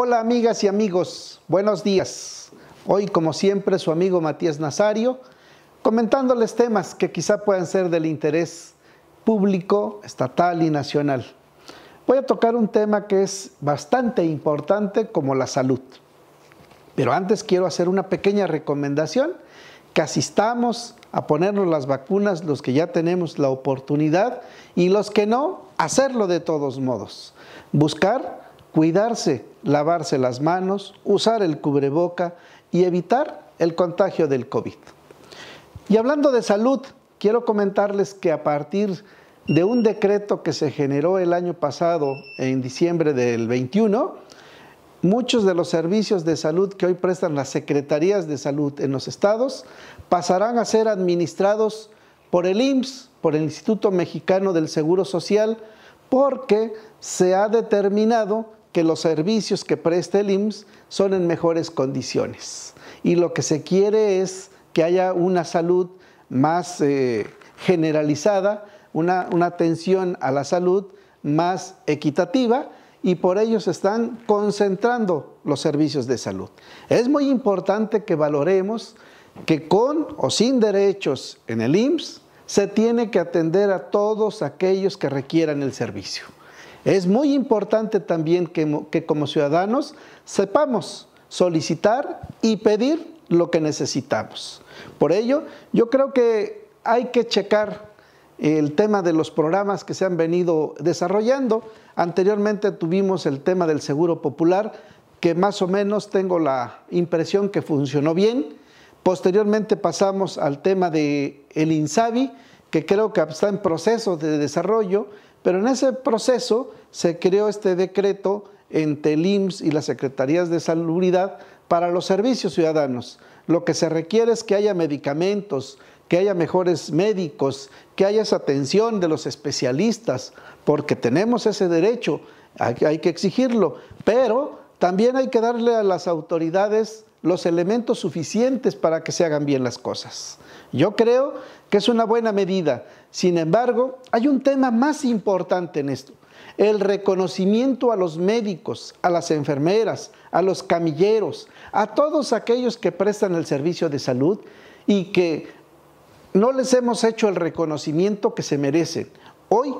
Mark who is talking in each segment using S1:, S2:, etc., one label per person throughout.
S1: Hola amigas y amigos, buenos días. Hoy como siempre su amigo Matías Nazario comentándoles temas que quizá puedan ser del interés público, estatal y nacional. Voy a tocar un tema que es bastante importante como la salud. Pero antes quiero hacer una pequeña recomendación que asistamos a ponernos las vacunas los que ya tenemos la oportunidad y los que no, hacerlo de todos modos. Buscar cuidarse, lavarse las manos, usar el cubreboca y evitar el contagio del COVID. Y hablando de salud, quiero comentarles que a partir de un decreto que se generó el año pasado, en diciembre del 21, muchos de los servicios de salud que hoy prestan las secretarías de salud en los estados pasarán a ser administrados por el IMSS, por el Instituto Mexicano del Seguro Social, porque se ha determinado que los servicios que presta el IMSS son en mejores condiciones. Y lo que se quiere es que haya una salud más eh, generalizada, una, una atención a la salud más equitativa y por ello se están concentrando los servicios de salud. Es muy importante que valoremos que con o sin derechos en el IMSS se tiene que atender a todos aquellos que requieran el servicio. Es muy importante también que, como ciudadanos sepamos solicitar y pedir lo que necesitamos. Por ello, yo creo que hay que checar el tema de los programas que se han venido desarrollando. Anteriormente tuvimos el tema del Seguro Popular, que más o menos tengo la impresión que funcionó bien. Posteriormente pasamos al tema del el INSABI, que creo que está en proceso de desarrollo pero en ese proceso se creó este decreto entre el IMSS y las Secretarías de Salubridad para los servicios ciudadanos. Lo que se requiere es que haya medicamentos, que haya mejores médicos, que haya esa atención de los especialistas, porque tenemos ese derecho, hay, que exigirlo, pero también hay que darle a las autoridades los elementos suficientes para que se hagan bien las cosas. Yo creo que es una buena medida. Sin embargo, hay un tema más importante en esto. El reconocimiento a los médicos, a las enfermeras, a los camilleros, a todos aquellos que prestan el servicio de salud y que no les hemos hecho el reconocimiento que se merecen. Hoy,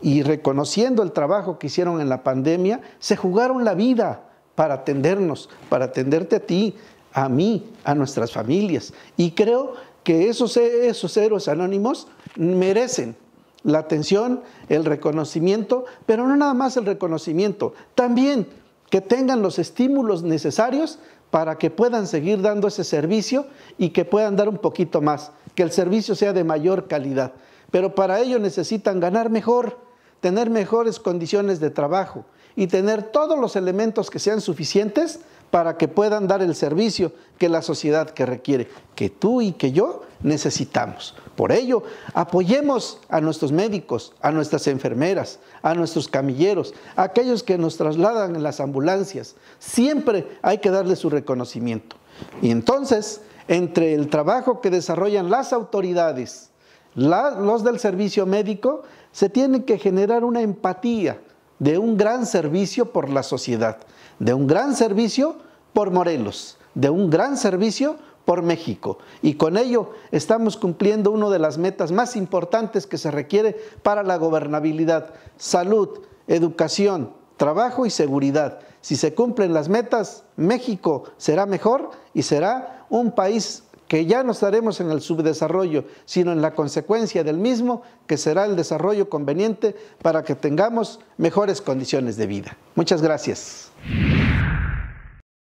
S1: y reconociendo el trabajo que hicieron en la pandemia, se jugaron la vida para atendernos, para atenderte a ti, a mí, a nuestras familias. Y creo que esos, esos héroes anónimos merecen la atención, el reconocimiento, pero no nada más el reconocimiento, también que tengan los estímulos necesarios para que puedan seguir dando ese servicio y que puedan dar un poquito más, que el servicio sea de mayor calidad. Pero para ello necesitan ganar mejor, tener mejores condiciones de trabajo y tener todos los elementos que sean suficientes para que puedan dar el servicio que la sociedad que requiere, que tú y que yo necesitamos. Por ello, apoyemos a nuestros médicos, a nuestras enfermeras, a nuestros camilleros, a aquellos que nos trasladan en las ambulancias. Siempre hay que darle su reconocimiento. Y entonces, entre el trabajo que desarrollan las autoridades, los del servicio médico, se tiene que generar una empatía de un gran servicio por la sociedad, de un gran servicio por Morelos, de un gran servicio por México. Y con ello estamos cumpliendo una de las metas más importantes que se requiere para la gobernabilidad, salud, educación, trabajo y seguridad. Si se cumplen las metas, México será mejor y será un país que ya no estaremos en el subdesarrollo, sino en la consecuencia del mismo, que será el desarrollo conveniente para que tengamos mejores condiciones de vida. Muchas gracias.